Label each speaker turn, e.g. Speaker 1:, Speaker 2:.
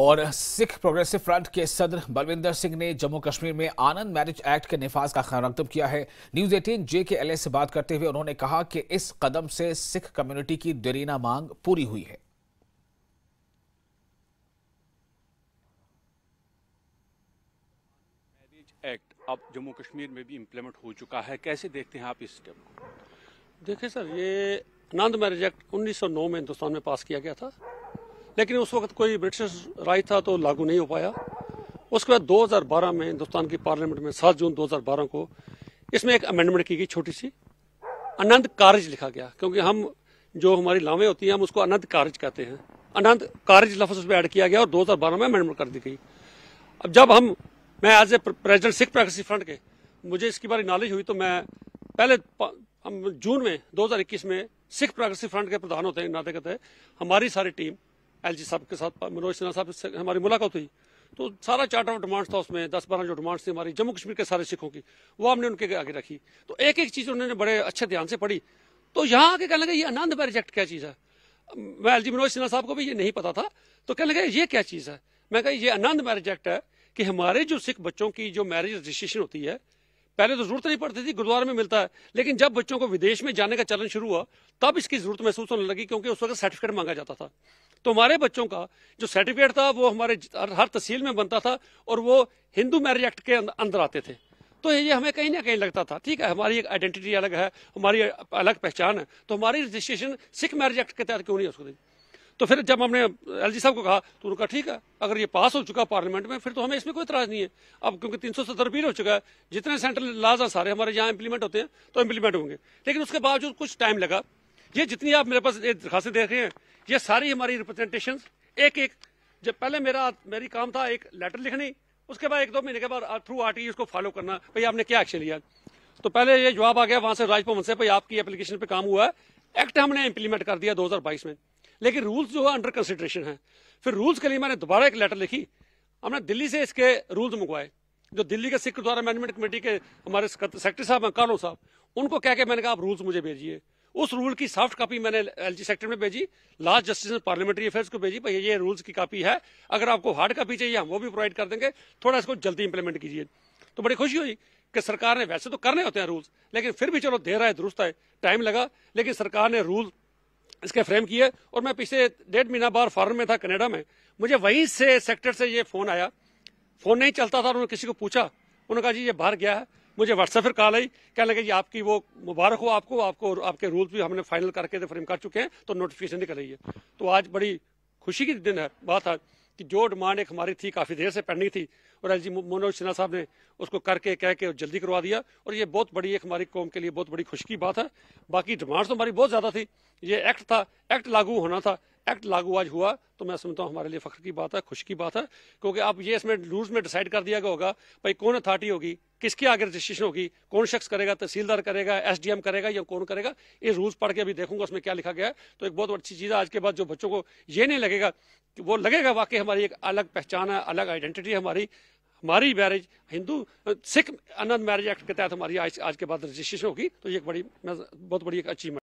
Speaker 1: और Sikh progressive front के सदर बलविंदर सिंह ने जम्मू कश्मीर में आनंद मैरिज एक्ट के निफाज का खरामदम किया है न्यूज एटीन जे के एल से बात करते हुए उन्होंने कहा कि इस कदम से सिख कम्युनिटी की दरीना मांग पूरी हुई है मैरिज एक्ट अब जम्मू कश्मीर में भी इम्प्लीमेंट हो चुका है कैसे देखते हैं आप इस स्टेप को देखिए सर ये आनंद मैरिज एक्ट 1909 में हिंदुस्तान में पास किया गया था लेकिन उस वक्त कोई ब्रिटिश राज था तो लागू नहीं हो पाया उसके बाद 2012 में हिंदुस्तान की पार्लियामेंट में 7 जून 2012 को इसमें एक अमेंडमेंट की गई छोटी सी अनंत कार्य लिखा गया क्योंकि हम जो हमारी लावें होती हैं हम उसको अनंत कार्य कहते हैं अनंत कार्य लफ्ज उसमें ऐड किया गया और 2012 में अमेंडमेंट कर दी गई अब जब हम मैं एज ए प्रेजिडेंट सिख प्राकृतिक फ्रंट के मुझे इसकी बारे नॉलेज हुई तो मैं पहले हम जून में 2021 में सिख प्रोग्रेसिव फ्रंट के प्रधान होते हैं नाते कहते हैं हमारी सारी टीम एल जी साहब के साथ मनोज सिन्हा साहब से हमारी मुलाकात हुई तो सारा चार्टर ऑफ डिमांड्स था उसमें दस बारह जो डिमांड्स थी हमारी जम्मू कश्मीर के सारे सिखों की वो हमने उनके आगे रखी तो एक एक चीज़ उन्होंने बड़े अच्छे ध्यान से पढ़ी तो यहाँ आके कहने लगे ये आनंद पर रिजेक्ट क्या चीज़ है मैं एल जी मनोज सिन्हा साहब को भी ये नहीं पता था तो कहने लगे ये क्या चीज़ है मैं कहा ये आनंद मैरिज एक्ट है कि हमारे जो सिख बच्चों की जो मैरिज रजिस्ट्रेशन होती है पहले तो जरूरत नहीं पड़ती थी गुरुद्वारे में मिलता है लेकिन जब बच्चों को विदेश में जाने का चलन शुरू हुआ तब इसकी जरूरत महसूस होने लगी क्योंकि उस वक्त सर्टिफिकेट मांगा जाता था तो हमारे बच्चों का जो सर्टिफिकेट था वो हमारे हर तहसील में बनता था और वो हिंदू मैरिज एक्ट के अंदर आते थे तो ये हमें कहीं ना कहीं लगता था ठीक है हमारी एक आइडेंटिटी अलग है हमारी अलग पहचान है तो हमारी रजिस्ट्रेशन सिख मैरिज एक्ट के तहत क्यों नहीं हो सकती तो फिर जब हमने एल साहब को कहा तो उन्होंने कहा ठीक है अगर ये पास हो चुका पार्लियामेंट में फिर तो हमें इसमें कोई इतराज नहीं है अब क्योंकि तीन सौ सत्तर हो चुका है जितने सेंट्रल लाज हैं सारे हमारे यहाँ इम्प्लीमेंट होते हैं तो इम्प्लीमेंट होंगे लेकिन उसके बावजूद कुछ टाइम लगा ये जितनी आप मेरे पास ये दरखास्तें देख रहे हैं ये सारी हमारी रिप्रेजेंटेशन एक एक जब पहले मेरा मेरी काम था एक लेटर लिखनी उसके बाद एक दो महीने के बाद थ्रू आर उसको फॉलो करना भाई आपने क्या एक्शन लिया तो पहले ये जवाब आ गया वहां से राजभवन से भाई आपकी एप्लीकेशन पे काम हुआ है एक्ट हमने इम्प्लीमेंट कर दिया 2022 में लेकिन रूल्स जो है अंडर कंसिड्रेशन है फिर रूल्स के लिए मैंने दोबारा एक लेटर लिखी हमने दिल्ली से इसके रूल्स मंगवाए जो दिल्ली के सिख द्वारा मैनेजमेंट कमेटी के हमारे सेक्रेटरी साहब हैं कानो साहब उनको कह के मैंने कहा आप रूल्स मुझे भेजिए उस रूल की सॉफ्ट कॉपी मैंने एलजी सेक्टर में भेजी लास्ट जस्टिस ने पार्लियामेंट्री अफेयर्स को भेजी भाई ये रूल्स की कॉपी है अगर आपको हार्ड कॉपी चाहिए हम वो भी प्रोवाइड कर देंगे थोड़ा इसको जल्दी इंप्लीमेंट कीजिए तो बड़ी खुशी हुई कि सरकार ने वैसे तो करने होते हैं रूल्स लेकिन फिर भी चलो देर आए दुरुस्त आए टाइम लगा लेकिन सरकार ने रूल इसके फ्रेम किए और मैं पिछले डेढ़ महीना बार फॉरन में था कनाडा में मुझे वहीं से सेक्टर से ये फ़ोन आया फ़ोन नहीं चलता था उन्होंने किसी को पूछा उन्होंने कहा जी ये बाहर गया है मुझे व्हाट्सएप फिर कॉल आई कहने लगे जी आपकी वो मुबारक हो आपको आपको आपके रूल्स भी हमने फाइनल करके फ्रेम कर चुके हैं तो नोटिफिकेशन निकल रही है तो आज बड़ी खुशी की दिन है बात आज कि जो डिमांड एक हमारी थी काफ़ी देर से पेंडिंग थी और एल जी मनोज सिन्हा साहब ने उसको करके कह के जल्दी करवा दिया और ये बहुत बड़ी एक हमारी कौम के लिए बहुत बड़ी खुशी की बात है बाकी डिमांड तो हमारी बहुत ज़्यादा थी ये एक्ट था एक्ट लागू होना था एक्ट लागू आज हुआ तो मैं समझता हूँ हमारे लिए फख्र की बात है खुश की बात है क्योंकि आप ये इसमें रूल्स में डिसाइड कर दिया गया होगा भाई कौन अथॉरिटी होगी किसके आगे रजिस्ट्रेशन होगी कौन शख्स करेगा तहसीलदार करेगा एसडीएम करेगा या कौन करेगा ये रूल्स पढ़ के अभी देखूंगा उसमें क्या लिखा गया है तो एक बहुत अच्छी चीज़ है आज के बाद जो बच्चों को ये नहीं लगेगा कि वो लगेगा वाकई हमारी एक अलग पहचान है अलग आइडेंटिटी है हमारी हमारी marriage Hindu Sikh Anand marriage act के तहत हमारी आज, आज के बाद रजिस्ट्रेशन होगी तो ये एक बड़ी बहुत बड़ी एक अचीवमेंट